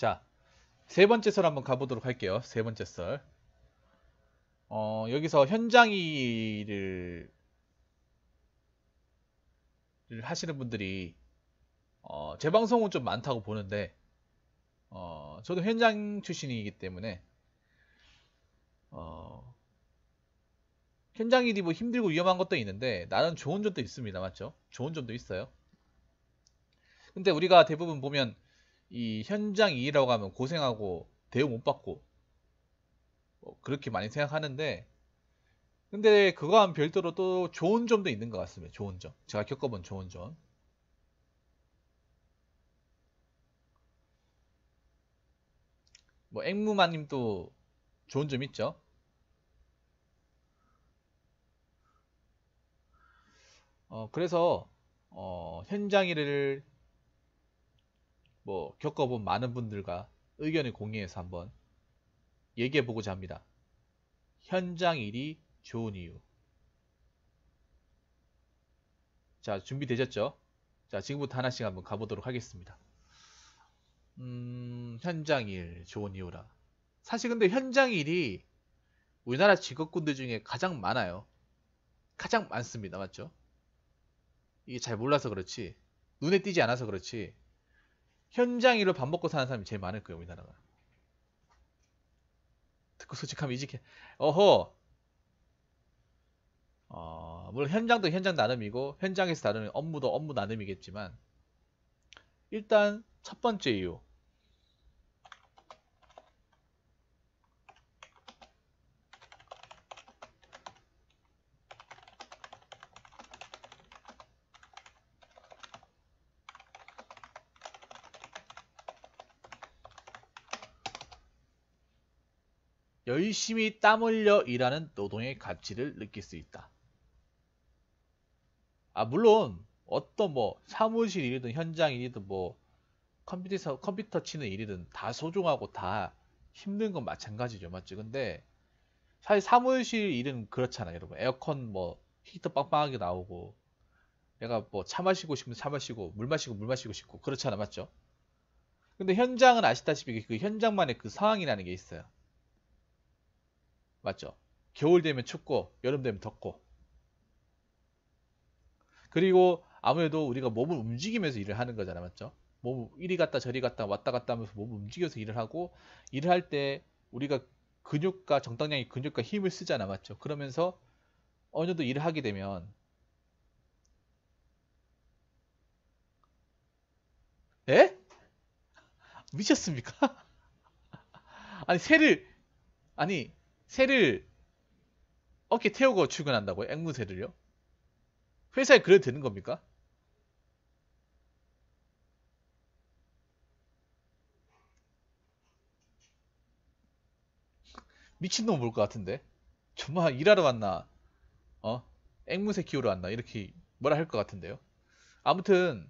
자, 세 번째 썰 한번 가보도록 할게요. 세 번째 썰. 어, 여기서 현장일을 하시는 분들이 어, 재 방송은 좀 많다고 보는데 어, 저도 현장 출신이기 때문에 어, 현장일이 뭐 힘들고 위험한 것도 있는데 나는 좋은 점도 있습니다. 맞죠? 좋은 점도 있어요. 근데 우리가 대부분 보면 이 현장 일이라고 하면 고생하고 대우 못 받고 뭐 그렇게 많이 생각하는데 근데 그거와 별도로 또 좋은 점도 있는 것 같습니다. 좋은 점. 제가 겪어본 좋은 점. 뭐 앵무마님도 좋은 점 있죠? 어, 그래서 어, 현장 일을 뭐 겪어본 많은 분들과 의견을 공유해서 한번 얘기해 보고자 합니다. 현장 일이 좋은 이유. 자, 준비되셨죠? 자, 지금부터 하나씩 한번 가보도록 하겠습니다. 음, 현장 일 좋은 이유라. 사실 근데 현장 일이 우리나라 직업군들 중에 가장 많아요. 가장 많습니다. 맞죠? 이게 잘 몰라서 그렇지, 눈에 띄지 않아서 그렇지, 현장 일로 밥 먹고 사는 사람이 제일 많을 거예요, 우리나라가. 듣고 솔직하면 이직해. 어허. 어, 물론 현장도 현장 나름이고 현장에서 다루는 업무도 업무 나름이겠지만 일단 첫 번째 이유 열심히 땀 흘려 일하는 노동의 가치를 느낄 수 있다. 아, 물론 어떤 뭐 사무실 일이든 현장 일이든 뭐 컴퓨터 컴퓨터 치는 일이든 다 소중하고 다 힘든 건 마찬가지죠, 맞죠? 근데 사실 사무실 일은 그렇잖아요, 여러분. 에어컨 뭐 히터 빵빵하게 나오고 내가 뭐 차 마시고 싶으면 차 마시고 물 마시고 물 마시고 싶고 그렇잖아, 맞죠? 근데 현장은 아시다시피 그 현장만의 그 상황이라는 게 있어요. 맞죠? 겨울 되면 춥고 여름 되면 덥고 그리고 아무래도 우리가 몸을 움직이면서 일을 하는 거잖아 맞죠? 몸 이리 갔다 저리 갔다 왔다 갔다 하면서 몸을 움직여서 일을 하고 일을 할 때 우리가 근육과 정당량이 근육과 힘을 쓰잖아 맞죠? 그러면서 어느 정도 일을 하게 되면 에? 미쳤습니까? 아니 새를 아니 새를 어깨 태우고 출근한다고요? 앵무새를요? 회사에 그래도 되는 겁니까? 미친놈 볼 것 같은데 정말 일하러 왔나 어? 앵무새 키우러 왔나 이렇게 뭐라 할 것 같은데요 아무튼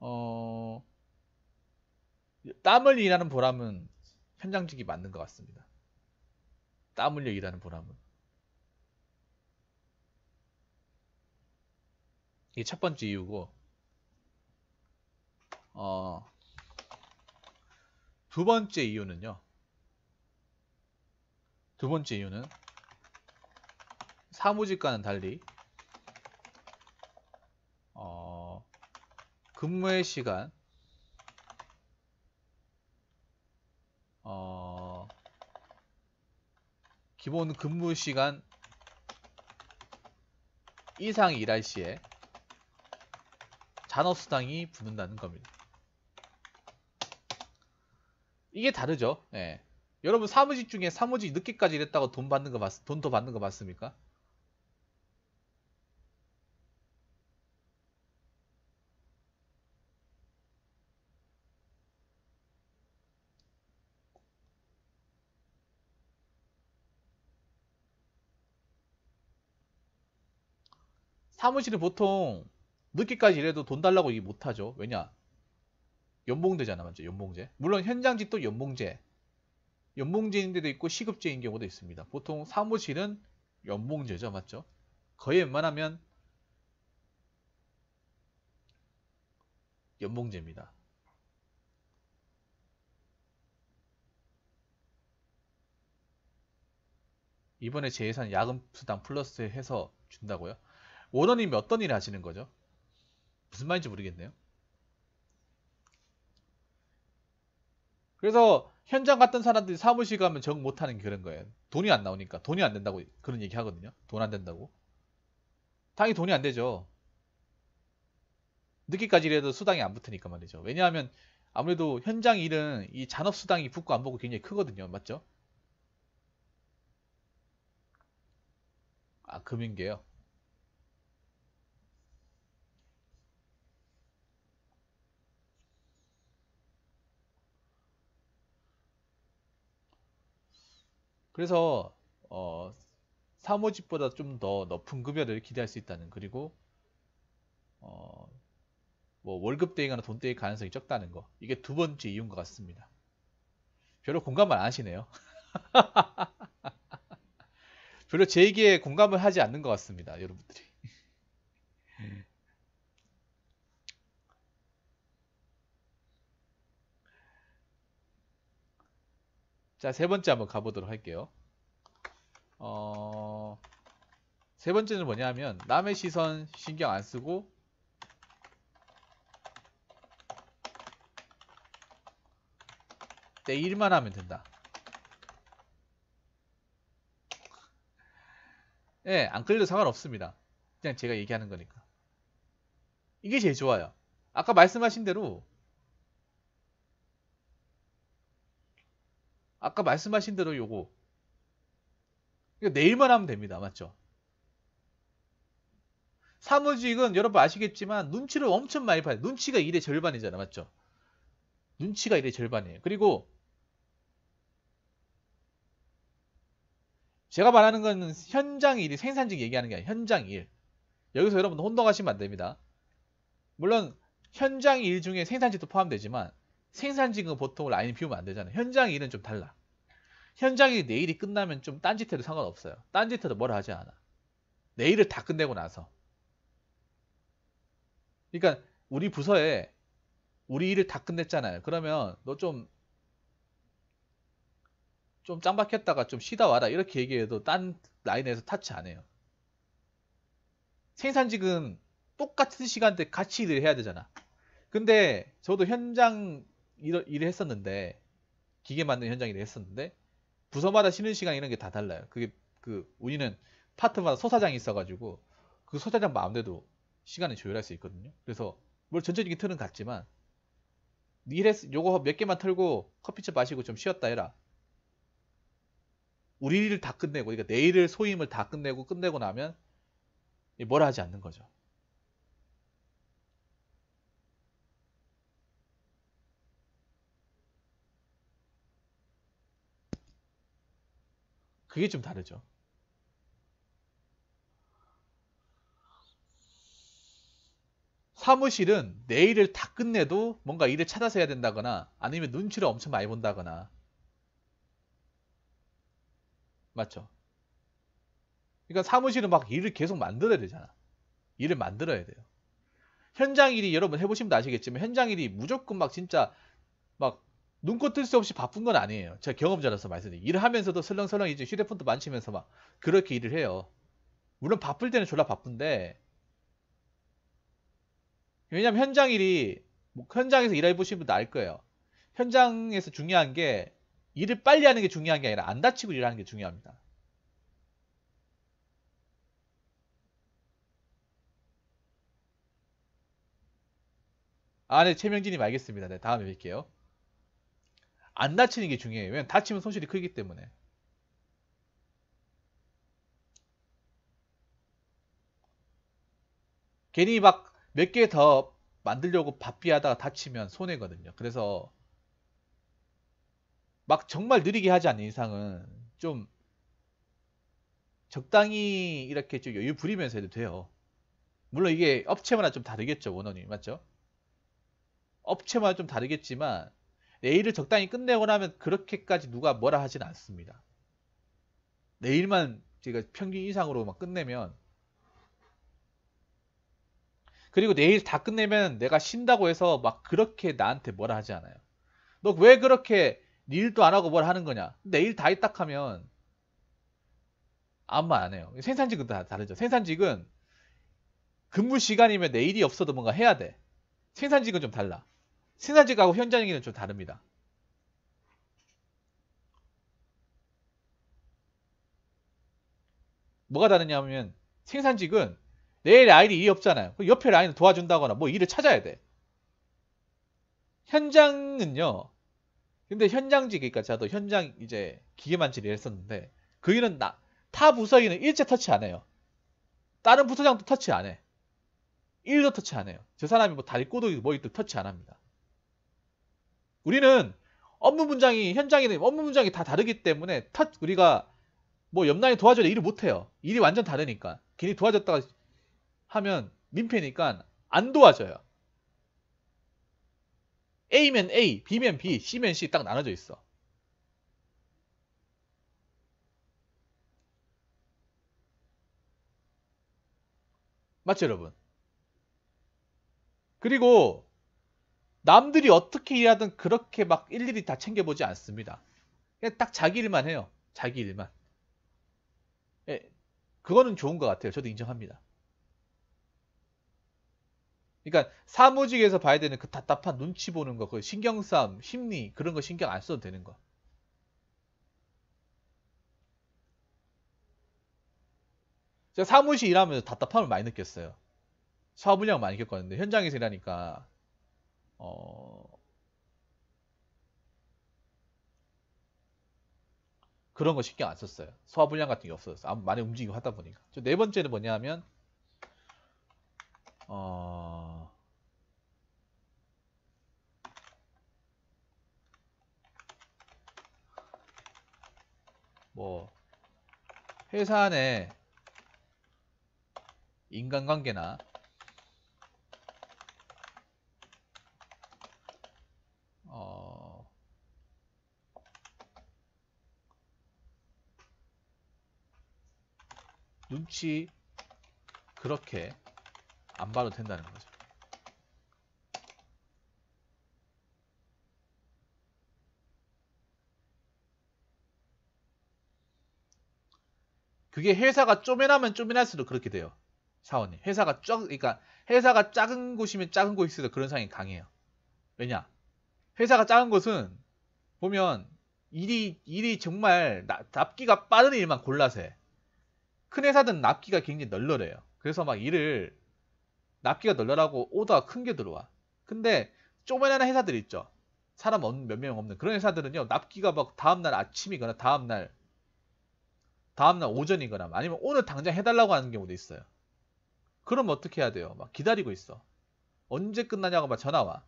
어... 땀을 일하는 보람은 현장직이 맞는 것 같습니다 땀 흘려 일하는 보람은. 이게 첫 번째 이유고, 어, 두 번째 이유는요. 두 번째 이유는 사무직과는 달리 어, 근무의 시간 어, 기본 근무 시간 이상 일할 시에 잔업수당이 붙는다는 겁니다. 이게 다르죠. 예. 여러분 사무직 중에 사무직 늦게까지 일했다고 돈 받는 거 맞, 돈더 받는 거 맞습니까? 사무실이 보통 늦게까지 일해도 돈 달라고 얘기 못하죠. 왜냐? 연봉제잖아, 맞죠? 연봉제. 물론 현장직도 연봉제. 연봉제인 데도 있고 시급제인 경우도 있습니다. 보통 사무실은 연봉제죠, 맞죠? 거의 웬만하면 연봉제입니다. 이번에 제 예산 야근 수당 플러스 해서 준다고요? 원어님이 어떤 일을 하시는 거죠? 무슨 말인지 모르겠네요. 그래서 현장 갔던 사람들이 사무실 가면 적 못하는 그런 거예요. 돈이 안 나오니까 돈이 안 된다고 그런 얘기 하거든요. 돈 안 된다고. 당연히 돈이 안 되죠. 늦게까지 일해도 수당이 안 붙으니까 말이죠. 왜냐하면 아무래도 현장 일은 이 잔업 수당이 붙고 안 붙고 굉장히 크거든요. 맞죠? 아 금융계요. 그래서 어, 사모집보다 좀 더 높은 급여를 기대할 수 있다는 그리고 어, 뭐 월급 대행하는돈 대행 가능성이 적다는 거 이게 두 번째 이유인 것 같습니다. 별로 공감을 안 하시네요. 별로 제 얘기에 공감을 하지 않는 것 같습니다. 여러분들이. 자, 세 번째 한번 가보도록 할게요. 어, 세 번째는 뭐냐면 남의 시선 신경 안 쓰고 내 일만 하면 된다. 예, 안 끌려도 상관없습니다. 그냥 제가 얘기하는 거니까. 이게 제일 좋아요. 아까 말씀하신 대로 아까 말씀하신 대로 요거 그러 내일만 하면 됩니다. 맞죠? 사무직은 여러분 아시겠지만 눈치를 엄청 많이 봐요. 눈치가 일의 절반이잖아. 맞죠? 눈치가 일의 절반이에요. 그리고 제가 말하는 건 현장 일이 생산직 얘기하는 게 아니라 현장 일. 여기서 여러분 혼동하시면 안 됩니다. 물론 현장 일 중에 생산직도 포함되지만 생산직은 보통 라인 비우면 안 되잖아요. 현장 일은 좀 달라. 현장이 내일이 끝나면 좀 딴짓해도 상관없어요. 딴짓해도 뭐라 하지 않아. 내일을 다 끝내고 나서. 그러니까 우리 부서에 우리 일을 다 끝냈잖아요. 그러면 너 좀좀짬박했다가좀 쉬다 와라 이렇게 얘기해도 딴 라인에서 타치 안 해요. 생산직은 똑같은 시간대 같이 일을 해야 되잖아. 근데 저도 현장 일, 일을 했었는데 기계 만드는 현장 일을 했었는데 부서마다 쉬는 시간 이런 게 다 달라요. 그게 그 우리는 파트마다 소사장이 있어가지고 그 소사장 마음대로 시간을 조율할 수 있거든요. 그래서 뭘 전체적인 틀은 같지만 네 일했 요거 몇 개만 털고 커피집 마시고 좀 쉬었다 해라. 우리 일을 다 끝내고 그러니까 내일을 소임을 다 끝내고 끝내고 나면 뭐라 하지 않는 거죠. 그게 좀 다르죠. 사무실은 내 일을 다 끝내도 뭔가 일을 찾아서 해야 된다거나 아니면 눈치를 엄청 많이 본다거나 맞죠? 그러니까 사무실은 막 일을 계속 만들어야 되잖아. 일을 만들어야 돼요. 현장 일이 여러분 해보시면 아시겠지만 현장 일이 무조건 막 진짜 막 눈코 뜰수 없이 바쁜 건 아니에요. 제가 경험자라서 말씀드리요 일을 하면서도 설렁설렁 이제 휴대폰도 만지면서 막 그렇게 일을 해요. 물론 바쁠 때는 졸라 바쁜데 왜냐면 현장 일이 뭐 현장에서 일해 보신 분도 알 거예요. 현장에서 중요한 게 일을 빨리 하는 게 중요한 게 아니라 안 다치고 일하는 게 중요합니다. 아, 네, 최명진님 알겠습니다. 네, 다음에 뵐게요. 안 다치는 게 중요해요. 왜냐면 다치면 손실이 크기 때문에. 괜히 막 몇 개 더 만들려고 바삐하다가 다치면 손해거든요. 그래서 막 정말 느리게 하지 않는 이상은 좀 적당히 이렇게 좀 여유 부리면서 해도 돼요. 물론 이게 업체마다 좀 다르겠죠, 원원이. 맞죠? 업체마다 좀 다르겠지만 내일을 적당히 끝내고 나면 그렇게까지 누가 뭐라 하진 않습니다. 내일만 제가 평균 이상으로 막 끝내면 그리고 내일 다 끝내면 내가 쉰다고 해서 막 그렇게 나한테 뭐라 하지 않아요. 너 왜 그렇게 일도 안 하고 뭘 하는 거냐? 내일 다 있다 하면 아무 말 안 해요. 생산직은 다 다르죠. 생산직은 근무 시간이면 내일이 없어도 뭔가 해야 돼. 생산직은 좀 달라. 시너지가하고 현장이기는 좀 다릅니다. 뭐가 다르냐 하면 생산직은 내일 아이디 일이 없잖아요. 옆에 라인을 도와준다거나 뭐 일을 찾아야 돼. 현장은요. 근데 현장직, 그니까 저도 현장 이제 기계만질 의를했었는데그 일은 나, 타부서인는 일체 터치 안 해요. 다른 부서장도 터치 안 해. 일도 터치 안 해요. 저 사람이 뭐 다리 꼬독이 뭐있도 터치 안 합니다. 우리는 업무 분장이 현장이는 업무 분장이 다 다르기 때문에 탓 우리가 뭐옆라이 도와줘야 일을 못해요. 일이 완전 다르니까 괜히 도와줬다가 하면 민폐니까 안 도와줘요. A면 A, B면 B, C면 C 딱 나눠져 있어. 맞죠 여러분? 그리고 남들이 어떻게 일하든 그렇게 막 일일이 다 챙겨보지 않습니다. 그냥 딱 자기 일만 해요. 자기 일만. 예, 그거는 좋은 것 같아요. 저도 인정합니다. 그러니까 사무직에서 봐야 되는 그 답답한 눈치 보는 거, 그 신경 싸움, 심리 그런 거 신경 안 써도 되는 거. 제가 사무실 일하면서 답답함을 많이 느꼈어요. 사업 분량 많이 겪었는데 현장에서 일하니까 어, 그런 거 신경 안 썼어요. 소화 불량 같은 게 없어서 많이 움직이고 하다 보니까. 저 네 번째는 뭐냐면 어... 뭐 회사 안에 인간관계나 어, 눈치 그렇게 안 봐도 된다는 거죠. 그게 회사가 쪼매나면 쪼매날수록 그렇게 돼요. 사원님. 회사가 쫙, 그러니까 회사가 작은 곳이면 작은 곳일수록 그런 상황이 강해요. 왜냐? 회사가 작은 곳은 보면 일이 일이 정말 나, 납기가 빠른 일만 골라서 큰 회사들은 납기가 굉장히 널널해요. 그래서 막 일을 납기가 널널하고 오더가큰 게 들어와. 근데 쪼매나는 회사들 있죠. 사람 몇 명 없는 그런 회사들은요. 납기가 막 다음날 아침이거나 다음날 다음날 오전이거나 아니면 오늘 당장 해달라고 하는 경우도 있어요. 그럼 어떻게 해야 돼요? 막 기다리고 있어. 언제 끝나냐고 막 전화와.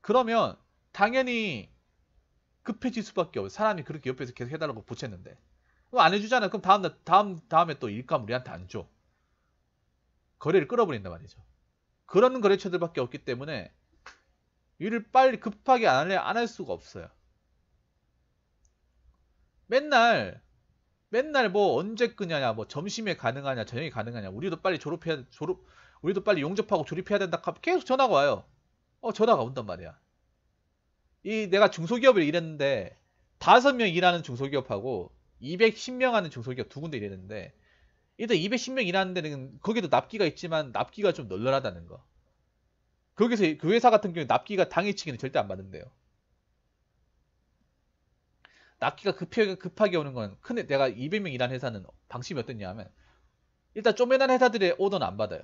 그러면 당연히 급해질 수밖에 없어. 사람이 그렇게 옆에서 계속 해달라고 보챘는데. 그럼 안 해주잖아. 그럼 다음, 다음, 다음에 또 일감 우리한테 안 줘. 거래를 끌어버린단 말이죠. 그런 거래처들밖에 없기 때문에 일을 빨리 급하게 안 할래 안할 수가 없어요. 맨날 맨날 뭐 언제 끄냐냐 뭐 점심에 가능하냐 저녁에 가능하냐 우리도 빨리 졸업해야 졸업 우리도 빨리 용접하고 조립해야 된다 계속 전화가 와요. 어 전화가 온단 말이야. 이 내가 중소기업을 일했는데 다섯 명 일하는 중소기업하고 210명 하는 중소기업 두 군데 일했는데 일단 210명 일하는 데는 거기도 납기가 있지만 납기가 좀 널널하다는 거. 거기서 그 회사 같은 경우에 납기가 당일치기는 절대 안 받는데요. 납기가 급하게, 급하게 오는 건큰데 내가 200명 일하는 회사는 방침이 어떻냐 하면 일단 쪼매난 회사들의 오더는 안 받아요.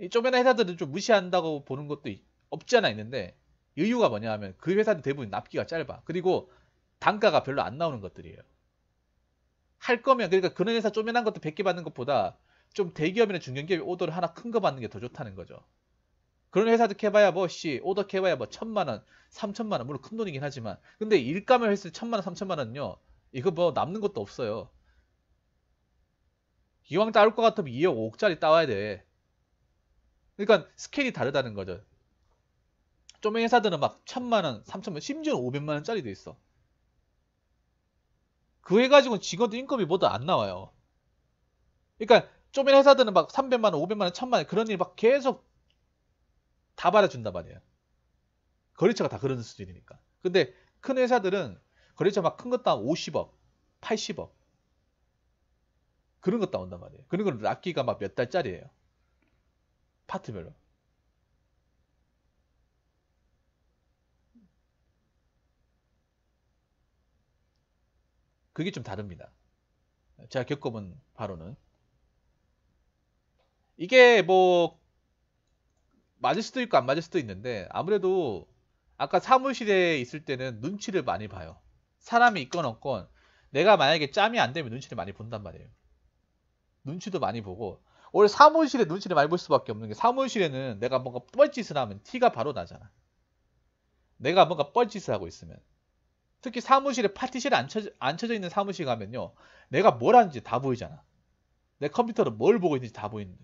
이 쪼매난 회사들은 좀 무시한다고 보는 것도 없지 않아 있는데 이유가 뭐냐 하면 그 회사들 대부분 납기가 짧아. 그리고 단가가 별로 안 나오는 것들이에요. 할 거면 그러니까 그런 회사 쪼매난 것도 100개 받는 것보다 좀 대기업이나 중견기업이 오더를 하나 큰 거 받는 게 더 좋다는 거죠. 그런 회사도 캐봐야 뭐 씨, 오더 캐봐야 뭐 천만 원, 삼천만 원, 물론 큰 돈이긴 하지만 근데 일감을 했을 때 천만 원, 삼천만 원은요. 이거 뭐 남는 것도 없어요. 이왕 따올 것 같으면 2억, 5억짜리 따와야 돼. 그러니까 스케일이 다르다는 거죠. 쪼의 회사들은 막 천만원, 삼천만 심지어 오백만원짜리도 있어. 그 해가지고 직원들 인건비 모두 안 나와요. 그러니까 쪼맨 회사들은 막 300만원, 500만원, 1 0만원 그런 일 막 계속 다 받아준단 말이에요. 거래처가 다 그런 수준이니까. 근데 큰 회사들은 거래처 막 큰 것도 한 50억, 80억 그런 것도 나온단 말이에요. 그런 걸 락기가 막 몇 달짜리예요. 파트별로. 그게 좀 다릅니다. 제가 겪어본 바로는. 이게 뭐 맞을 수도 있고 안 맞을 수도 있는데 아무래도 아까 사무실에 있을 때는 눈치를 많이 봐요. 사람이 있건 없건 내가 만약에 짬이 안 되면 눈치를 많이 본단 말이에요. 눈치도 많이 보고 원래 사무실에 눈치를 많이 볼 수밖에 없는 게 사무실에는 내가 뭔가 뻘짓을 하면 티가 바로 나잖아. 내가 뭔가 뻘짓을 하고 있으면 특히 사무실에 파티실에 앉혀져, 있는 사무실 가면요. 내가 뭘 하는지 다 보이잖아. 내 컴퓨터로 뭘 보고 있는지 다 보이는데.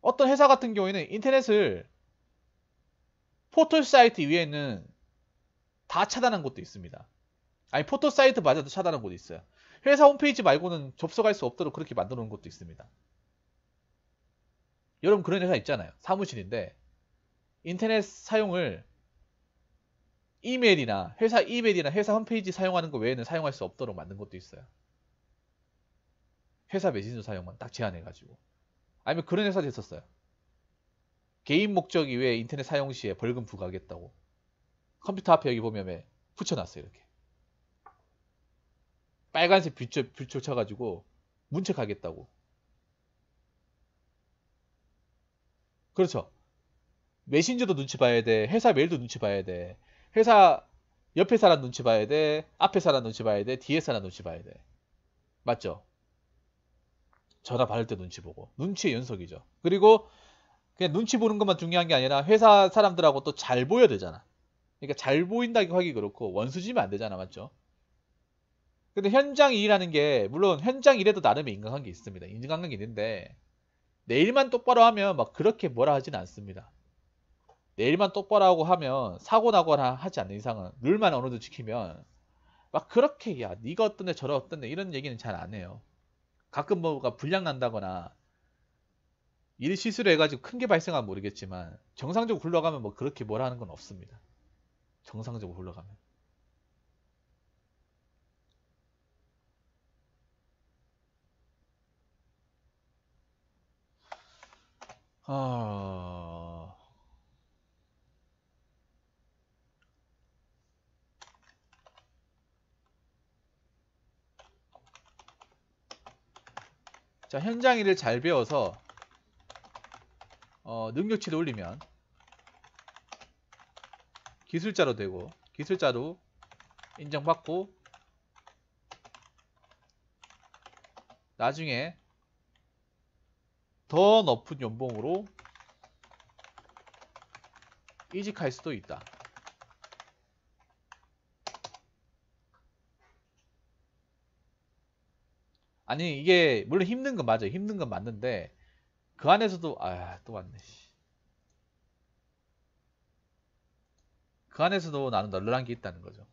어떤 회사 같은 경우에는 인터넷을 포털 사이트 위에는 다 차단한 곳도 있습니다. 아니 포털 사이트 마저도 차단한 곳도 있어요. 회사 홈페이지 말고는 접속할 수 없도록 그렇게 만들어 놓은 곳도 있습니다. 여러분 그런 회사 있잖아요. 사무실인데 인터넷 사용을 이메일이나 회사 이메일이나 회사 홈페이지 사용하는 거 외에는 사용할 수 없도록 만든 것도 있어요. 회사 메신저 사용만 딱 제한해가지고. 아니면 그런 회사도 있었어요. 개인 목적 이왜 인터넷 사용 시에 벌금 부과하겠다고. 컴퓨터 앞에 여기 보면 붙여놨어요 이렇게. 빨간색 뷰, 뷰초 쳐가지고 문책하겠다고. 그렇죠. 메신저도 눈치 봐야 돼. 회사 메일도 눈치 봐야 돼. 회사 옆에 사람 눈치 봐야 돼. 앞에 사람 눈치 봐야 돼. 뒤에 사람 눈치 봐야 돼. 맞죠? 전화 받을 때 눈치 보고. 눈치의 연속이죠. 그리고 그냥 눈치 보는 것만 중요한 게 아니라 회사 사람들하고 또 잘 보여야 되잖아. 그러니까 잘 보인다고 하기 그렇고 원수지면 안 되잖아. 맞죠? 근데 현장 일이라는 게 물론 현장 일에도 나름의 인간관계 있습니다. 인간관계 있는데 내일만 똑바로 하면 막 그렇게 뭐라 하진 않습니다. 내일만 똑바로 하고 하면 사고 나거나 하지 않는 이상은 룰만 어느 정도 지키면 막 그렇게 야니가 어떤데 저러 어떤데 이런 얘기는 잘 안 해요. 가끔 뭐가 불량 난다거나 일 실수를 해가지고 큰 게 발생하면 모르겠지만 정상적으로 굴러가면 뭐 그렇게 뭐라 하는 건 없습니다. 정상적으로 굴러가면. 아... 어... 자 현장일을 잘 배워서 어, 능력치를 올리면 기술자로 되고 기술자로 인정받고 나중에 더 높은 연봉으로 이직할 수도 있다. 아니 이게 물론 힘든 건 맞아요. 힘든 건 맞는데 그 안에서도 아 또왔네그 안에서도 나는 널널한 게 있다는 거죠.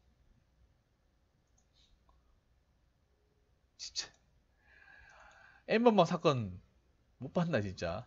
진짜 엠번방 사건 못 봤나 진짜.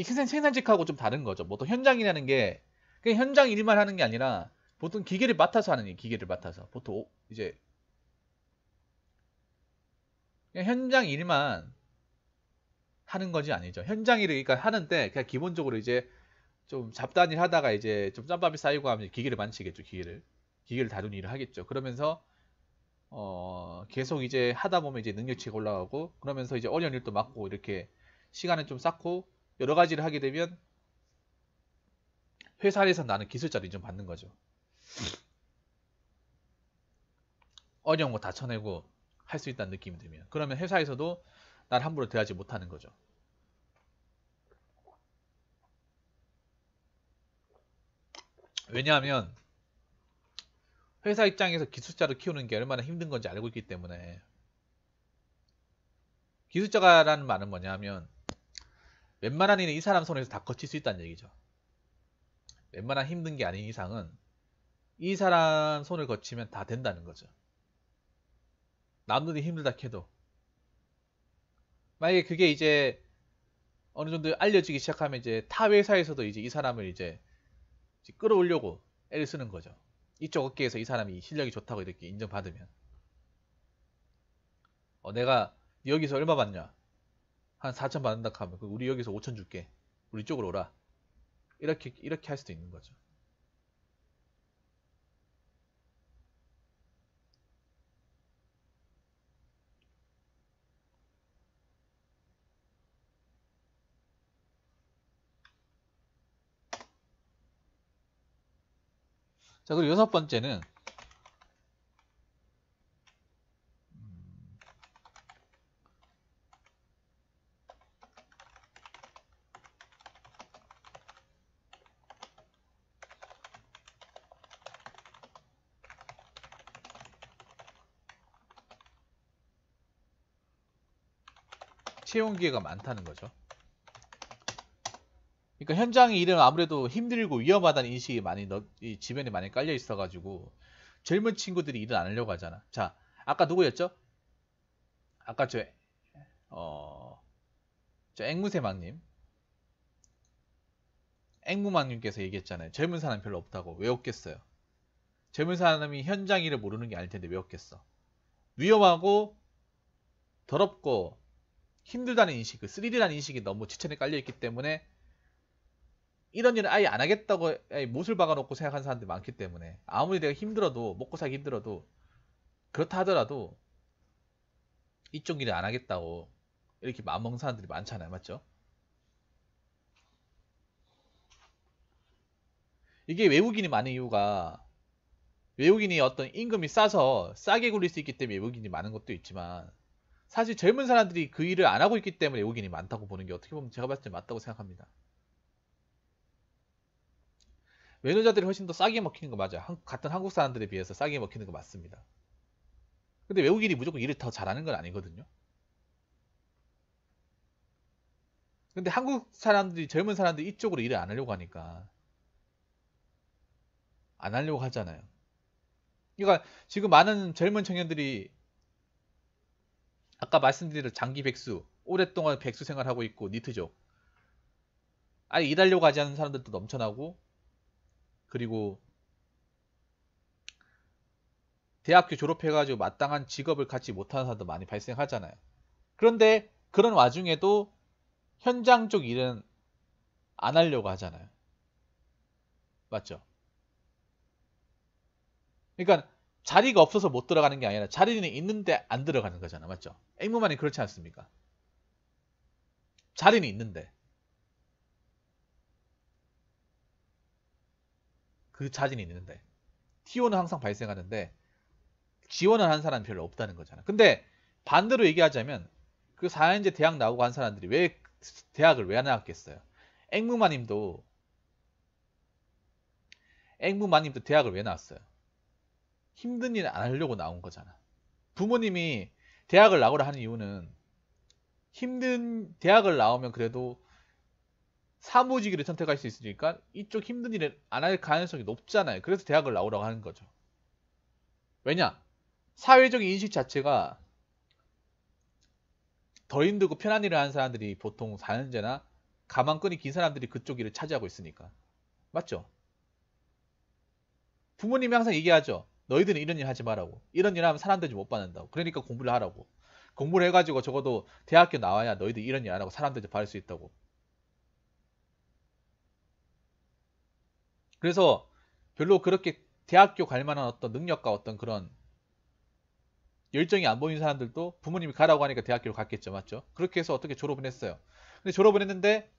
이게 생산직하고 좀 다른 거죠. 보통 뭐 현장이라는 게 그냥 현장 일만 하는 게 아니라 보통 기계를 맡아서 하는 일, 기계를 맡아서 보통 이제 그냥 현장 일만 하는 거지 아니죠. 현장 일을 그러니까 하는데 그냥 기본적으로 이제 좀 잡다일 하다가 이제 좀 짬밥이 쌓이고 하면 기계를 만치겠죠 기계를 기계를 다루는 일을 하겠죠. 그러면서 어, 계속 이제 하다 보면 이제 능력치가 올라가고 그러면서 이제 어려운 일도 맡고 이렇게 시간을 좀 쌓고 여러 가지를 하게 되면 회사 에서 나는 기술자로 인정받는 거죠. 어려운 거다 뭐 쳐내고 할 수 있다는 느낌이 들면 그러면 회사에서도 날 함부로 대하지 못하는 거죠. 왜냐하면 회사 입장에서 기술자를 키우는 게 얼마나 힘든 건지 알고 있기 때문에 기술자라는 말은 뭐냐면 웬만한 일은 이 사람 손에서 다 거칠 수 있다는 얘기죠. 웬만한 힘든 게 아닌 이상은 이 사람 손을 거치면 다 된다는 거죠. 남들이 힘들다 캐도 만약에 그게 이제 어느 정도 알려지기 시작하면 이제 타 회사에서도 이제 이 사람을 이제 끌어올려고 애를 쓰는 거죠. 이쪽 업계에서 이 사람이 실력이 좋다고 이렇게 인정받으면 어, 내가 여기서 얼마 받냐? 한 4천 받는다 하면 우리 여기서 5천 줄게. 우리 쪽으로 오라. 이렇게 이렇게 할 수도 있는 거죠. 자, 그리고 여섯 번째는 채용 기회가 많다는 거죠. 그러니까 현장의 일은 아무래도 힘들고 위험하다는 인식이 많이 너, 이 주변에 많이 깔려 있어가지고 젊은 친구들이 일을 안 하려고 하잖아. 자, 아까 누구였죠? 아까 저, 어, 저 앵무새망님. 앵무망님께서 얘기했잖아요. 젊은 사람 별로 없다고. 왜 없겠어요? 젊은 사람이 현장 일을 모르는 게 아닐 텐데 왜 없겠어? 위험하고 더럽고 힘들다는 인식, 그 3D라는 인식이 너무 지천에 깔려있기 때문에 이런 일은 아예 안 하겠다고 아예 못을 박아놓고 생각하는 사람들이 많기 때문에 아무리 내가 힘들어도 먹고 살기 힘들어도 그렇다 하더라도 이쪽 일을 안 하겠다고 이렇게 마음먹는 사람들이 많잖아요 맞죠? 이게 외국인이 많은 이유가 외국인이 어떤 임금이 싸서 싸게 굴릴 수 있기 때문에 외국인이 많은 것도 있지만 사실 젊은 사람들이 그 일을 안 하고 있기 때문에 외국인이 많다고 보는 게 어떻게 보면 제가 봤을 때 맞다고 생각합니다. 외노자들이 훨씬 더 싸게 먹히는 거 맞아요. 한, 같은 한국 사람들에 비해서 싸게 먹히는 거 맞습니다. 근데 외국인이 무조건 일을 더 잘하는 건 아니거든요. 근데 한국 사람들이 젊은 사람들이 이쪽으로 일을 안 하려고 하니까 안 하려고 하잖아요. 그러니까 지금 많은 젊은 청년들이 아까 말씀드린 장기 백수, 오랫동안 백수 생활하고 있고 니트족. 아니 일하려고 하지 않은 사람들도 넘쳐나고 그리고 대학교 졸업해가지고 마땅한 직업을 갖지 못하는 사람도 많이 발생하잖아요. 그런데 그런 와중에도 현장 쪽 일은 안 하려고 하잖아요. 맞죠? 그러니까 자리가 없어서 못 들어가는 게 아니라 자리는 있는데 안 들어가는 거잖아. 맞죠? 앵무만이 그렇지 않습니까? 자리는 있는데. 그 자리는 있는데. TO는 항상 발생하는데 지원을 한사람 별로 없다는 거잖아. 근데 반대로 얘기하자면 그 4년제 대학 나오고 한 사람들이 왜 대학을 왜안 나왔겠어요? 앵무마님도 앵무마님도 대학을 왜 나왔어요? 힘든 일 안 하려고 나온 거잖아. 부모님이 대학을 나오라 하는 이유는 힘든 대학을 나오면 그래도 사무직을 선택할 수 있으니까 이쪽 힘든 일을 안 할 가능성이 높잖아요. 그래서 대학을 나오라고 하는 거죠. 왜냐? 사회적인 인식 자체가 더 힘들고 편한 일을 하는 사람들이 보통 4년제나 가만끈이 긴 사람들이 그쪽 일을 차지하고 있으니까. 맞죠? 부모님이 항상 얘기하죠. 너희들은 이런 일 하지 말라고. 이런 일 하면 사람들이 못 받는다고. 그러니까 공부를 하라고. 공부를 해가지고 적어도 대학교 나와야 너희들 이런 일 안 하고 사람들한 받을 수 있다고. 그래서 별로 그렇게 대학교 갈 만한 어떤 능력과 어떤 그런 열정이 안 보이는 사람들도 부모님이 가라고 하니까 대학교를 갔겠죠. 맞죠? 그렇게 해서 어떻게 졸업을 했어요. 근데 졸업을 했는데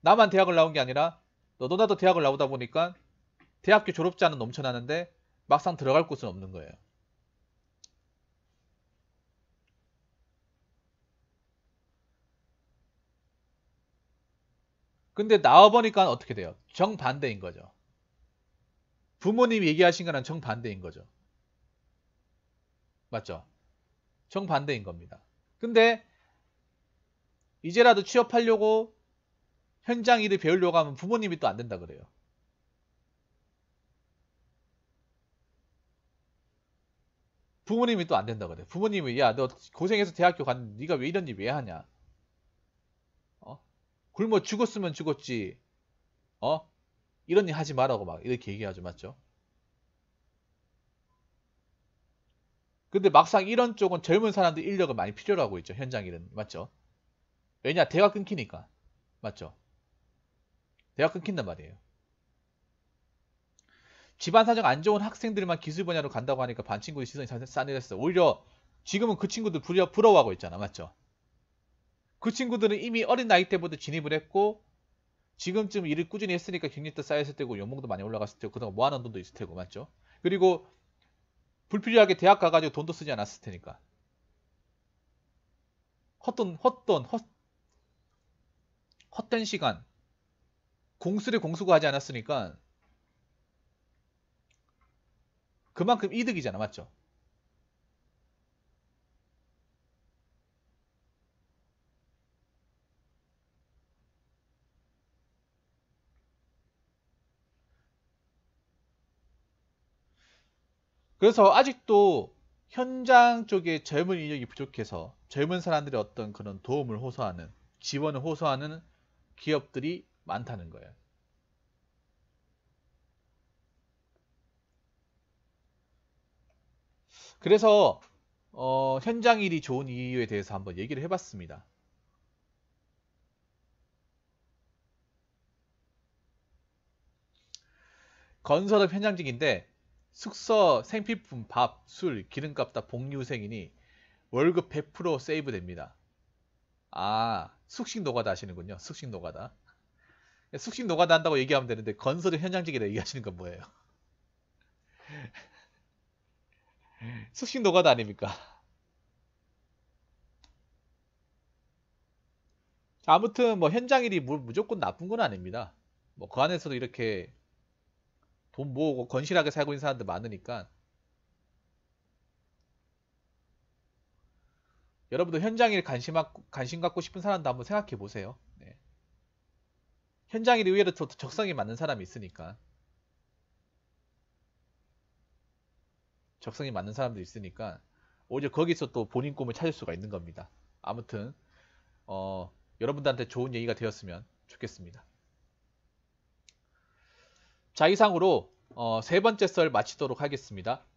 나만 대학을 나온 게 아니라 너도 나도 대학을 나오다 보니까 대학교 졸업자는 넘쳐나는데 막상 들어갈 곳은 없는 거예요. 근데 나와보니까 어떻게 돼요? 정반대인 거죠. 부모님이 얘기하신 거랑 정반대인 거죠. 맞죠? 정반대인 겁니다. 근데 이제라도 취업하려고 현장 일을 배우려고 하면 부모님이 또 안 된다 그래요. 부모님이 또 안 된다 그래. 부모님이 야 너 고생해서 대학교 간 네가 왜 이런 일 왜 하냐? 어? 굶어 죽었으면 죽었지. 어? 이런 일 하지 말라고 막 이렇게 얘기하죠. 맞죠? 근데 막상 이런 쪽은 젊은 사람들 인력을 많이 필요로 하고 있죠. 현장 일은. 맞죠? 왜냐? 대화 끊기니까. 맞죠? 대화 끊긴단 말이에요. 집안 사정 안 좋은 학생들만 기술 분야로 간다고 하니까 반 친구의 시선이 싸늘했어. 오히려 지금은 그 친구들 부려, 부러워하고 있잖아. 맞죠? 그 친구들은 이미 어린 나이 때부터 진입을 했고 지금쯤 일을 꾸준히 했으니까 경력도 쌓였을 때고 연봉도 많이 올라갔을 때고 그동안 모아놓은 돈도 있을 테고 맞죠? 그리고 불필요하게 대학 가가지고 돈도 쓰지 않았을 테니까 헛돈 헛돈 헛 헛된 시간 공수를 공수고 하지 않았으니까 그만큼 이득이잖아. 맞죠? 그래서 아직도 현장 쪽에 젊은 인력이 부족해서 젊은 사람들의 어떤 그런 도움을 호소하는 지원을 호소하는 기업들이 많다는 거예요. 그래서 어, 현장일이 좋은 이유에 대해서 한번 얘기를 해봤습니다. 건설업 현장직인데 숙소, 생필품, 밥, 술, 기름값 다 복류생이니 월급 100% 세이브 됩니다. 아, 숙식 노가다 하시는군요. 숙식 노가다. 숙식 노가다 한다고 얘기하면 되는데 건설업 현장직이라 얘기하시는 건 뭐예요? 습식 노가다 아닙니까? 아무튼 뭐 현장일이 무조건 나쁜 건 아닙니다. 뭐 그 안에서도 이렇게 돈 모으고 건실하게 살고 있는 사람들 많으니까 여러분도 현장일 관심, 관심 갖고 싶은 사람도 한번 생각해 보세요. 네. 현장일이 의외로 적성이 맞는 사람이 있으니까. 적성이 맞는 사람도 있으니까 오히려 거기서 또 본인 꿈을 찾을 수가 있는 겁니다. 아무튼 어, 여러분들한테 좋은 얘기가 되었으면 좋겠습니다. 자 이상으로 어, 세 번째 썰 마치도록 하겠습니다.